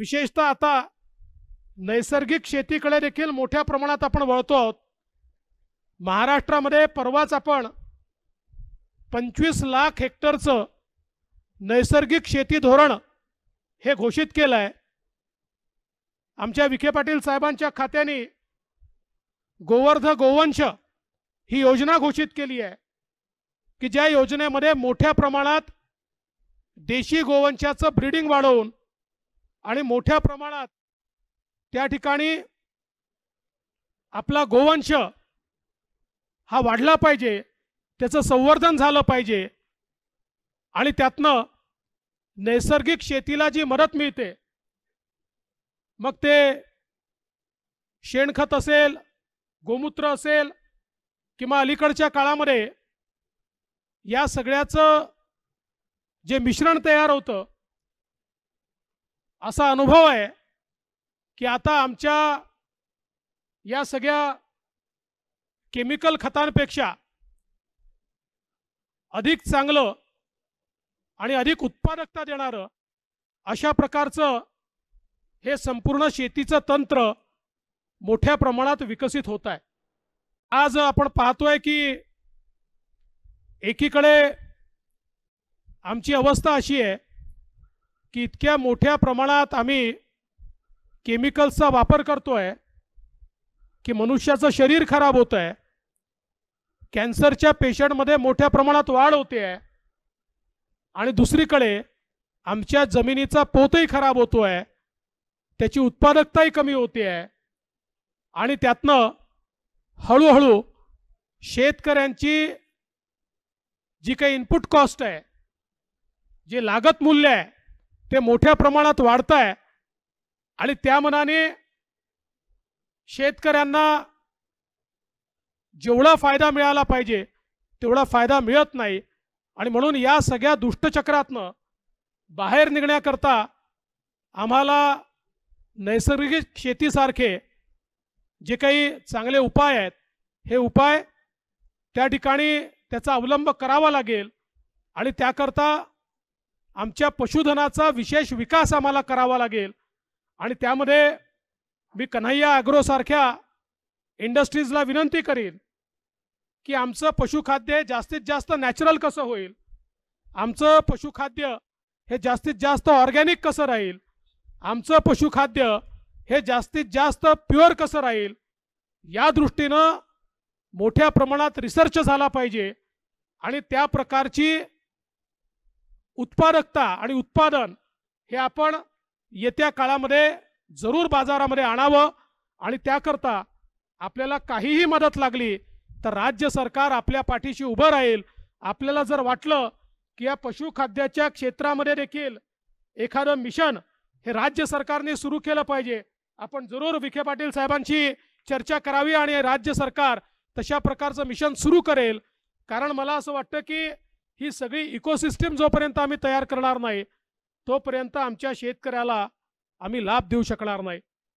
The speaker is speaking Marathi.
विशेषतः आता नैसर्गिक शेतीकडे देखील मोठ्या प्रमाणात आपण वळतो आहोत महाराष्ट्रामध्ये परवाच आपण पंचवीस लाख हेक्टरचं नैसर्गिक शेती धोरण हे घोषित केलं आहे आमच्या विखे पाटील साहेबांच्या खात्याने गोवर्ध गोवंश ही योजना घोषित केली आहे की ज्या योजनेमध्ये मोठ्या प्रमाणात देशी गोवंशाचं ब्रीडिंग वाढवून आणि मोठ्या प्रमाणात त्या ठिकाणी आपला गोवंश हा वाढला पाहिजे त्याचं संवर्धन झालं पाहिजे आणि त्यातनं नैसर्गिक शेतीला जी मदत मिळते मग ते शेणखत असेल गोमूत्र असेल किंवा अलीकडच्या काळामध्ये या सगळ्याचं जे मिश्रण तयार होतं असा अनुभव आहे की आता आमच्या या सगळ्या केमिकल खतांपेक्षा अधिक चांगलं आणि अधिक उत्पादकता देणारं अशा प्रकारचं हे संपूर्ण शेतीचं तंत्र मोठ्या प्रमाणात विकसित होत आहे आज आपण पाहतोय की एकीकडे आमची अवस्था अशी आहे की इतक्या मोठ्या प्रमाणात आम्ही केमिकल्सचा वापर करतो आहे की मनुष्याचं शरीर खराब होतं आहे कॅन्सरच्या पेशंटमध्ये मोठ्या प्रमाणात वाढ होते आहे आणि दुसरीकडे आमच्या जमिनीचा पोतही खराब होतो आहे त्याची उत्पादकताही कमी होते आहे आणि त्यातनं हळूहळू शेतकऱ्यांची जी काही इनपुट कॉस्ट आहे जे लागत मूल्य आहे ते मोठ्या प्रमाणात वाढत आहे आणि त्या मनाने शेतकऱ्यांना जेवढा फायदा मिळाला पाहिजे तेवढा फायदा मिळत नाही आणि म्हणून या सगळ्या दुष्टचक्रातनं बाहेर निघण्याकरता आम्हाला नैसर्गिक शेतीसारखे जे काही चांगले उपाय आहेत हे उपाय त्या ठिकाणी त्याचा अवलंब करावा लागेल आणि त्याकरता आमच्या पशुधनाचा विशेष विकास आम्हाला करावा लागेल आणि त्यामध्ये मी कन्हैया ॲग्रोसारख्या इंडस्ट्रीजला विनंती करीन की आमचं पशुखाद्य जास्तीत जास्त नॅचरल कसं होईल आमचं पशुखाद्य हे जास्तीत जास्त ऑर्गॅनिक कसं राहील आमचं पशुखाद्य हे जास्तीत जास्त प्युअर कसं राहील या दृष्टीनं मोठ्या प्रमाणात रिसर्च झाला पाहिजे आणि त्या प्रकारची उत्पादकता आणि उत्पादन हे आपण येत्या काळामध्ये जरूर बाजारामध्ये आणावं आणि त्याकरता आपल्याला काहीही मदत लागली तर राज्य सरकार आपल्या पाठीशी उभं राहील आपल्याला जर वाटलं की या पशुखाद्याच्या क्षेत्रामध्ये देखील एखादं मिशन हे राज्य सरकारने सुरू केलं पाहिजे आपण जरूर विखे पाटील साहेबांशी चर्चा करावी आणि राज्य सरकार तशा प्रकारचं मिशन सुरू करेल कारण मला असं वाटतं की ही सगळी इकोसिस्टम जोपर्यंत आम्ही तयार करणार नाही तोपर्यंत आमच्या शेतकऱ्याला आम्ही लाभ देऊ शकणार नाही